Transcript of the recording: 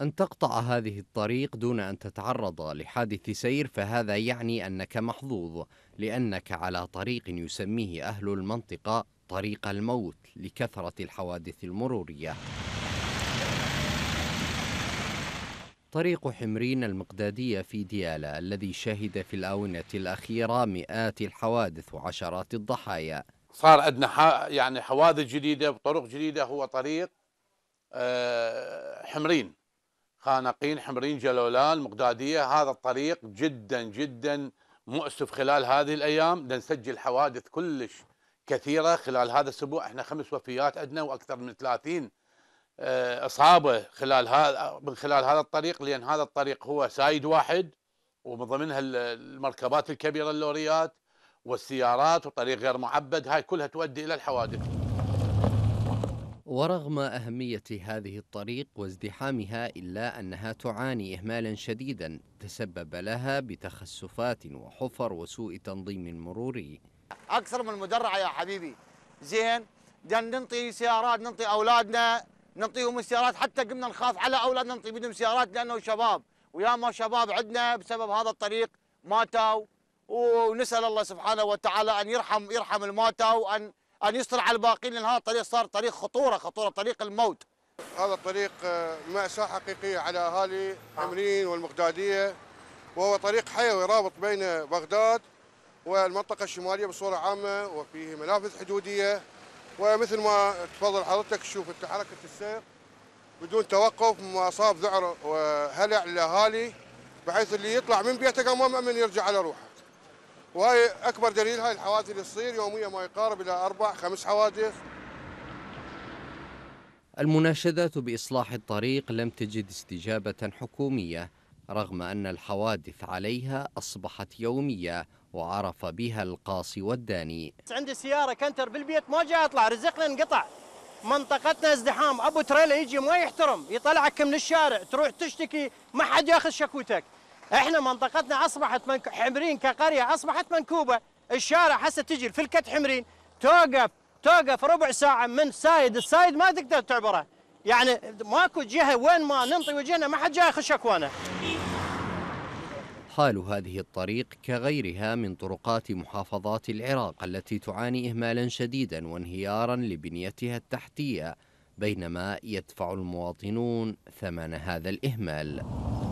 أن تقطع هذه الطريق دون أن تتعرض لحادث سير فهذا يعني أنك محظوظ لأنك على طريق يسميه أهل المنطقة طريق الموت لكثرة الحوادث المرورية طريق حمرين المقدادية في ديالى الذي شهد في الآونة الأخيرة مئات الحوادث وعشرات الضحايا صار عندنا يعني حوادث جديدة وطرق جديدة هو طريق آه، حمرين خانقين حمرين جلولان مقدادية هذا الطريق جدا جدا مؤسف خلال هذه الأيام نسجل حوادث كلش كثيرة خلال هذا الأسبوع احنا خمس وفيات عندنا وأكثر من 30 آه، إصابة خلال هذا من خلال هذا الطريق لأن هذا الطريق هو سايد واحد ومن ضمنها المركبات الكبيرة اللوريات والسيارات وطريق غير معبد هاي كلها تؤدي إلى الحوادث ورغم أهمية هذه الطريق وازدحامها إلا أنها تعاني إهمالا شديدا تسبب لها بتخسفات وحفر وسوء تنظيم مروري أكثر من مدرعة يا حبيبي زين دان ننطي سيارات ننطي أولادنا ننطيهم السيارات حتى قمنا نخاف على أولادنا ننطي بدهم سيارات لأنه شباب وياما شباب عندنا بسبب هذا الطريق ماتوا ونسأل الله سبحانه وتعالى أن يرحم يرحم الماتوا وأن ان يسرع على الباقين لان هذا الطريق صار طريق خطوره خطوره طريق الموت. هذا الطريق آه، مأساة حقيقية على أهالي عمرين والمقدادية وهو طريق حيوي رابط بين بغداد والمنطقة الشمالية بصورة عامة وفيه منافذ حدودية ومثل ما تفضل حضرتك تشوف حركة السير بدون توقف ما أصاب ذعر وهلع للأهالي بحيث اللي يطلع من بيته قام ما مأمن يرجع على روحه وهي اكبر دليل هاي الحوادث اللي تصير يوميا ما يقارب الى اربع خمس حوادث المناشدات باصلاح الطريق لم تجد استجابه حكوميه رغم ان الحوادث عليها اصبحت يوميه وعرف بها القاصي والداني عندي سياره كنتر بالبيت ما جاي اطلع رزقنا انقطع منطقتنا ازدحام ابو تريلا يجي ما يحترم يطلعك من الشارع تروح تشتكي ما حد ياخذ شكوتك احنا منطقتنا اصبحت منك... حمرين كقريه اصبحت منكوبه الشارع هسه تجي في الكت حمرين توقف توقف ربع ساعه من سايد السايد ما تقدر تعبره يعني ماكو جهه وين ما ننطي وجهنا ما حد جاي يخش اكوانه حال هذه الطريق كغيرها من طرقات محافظات العراق التي تعاني إهمالا شديدا وانهيارا لبنيتها التحتية بينما يدفع المواطنون ثمن هذا الإهمال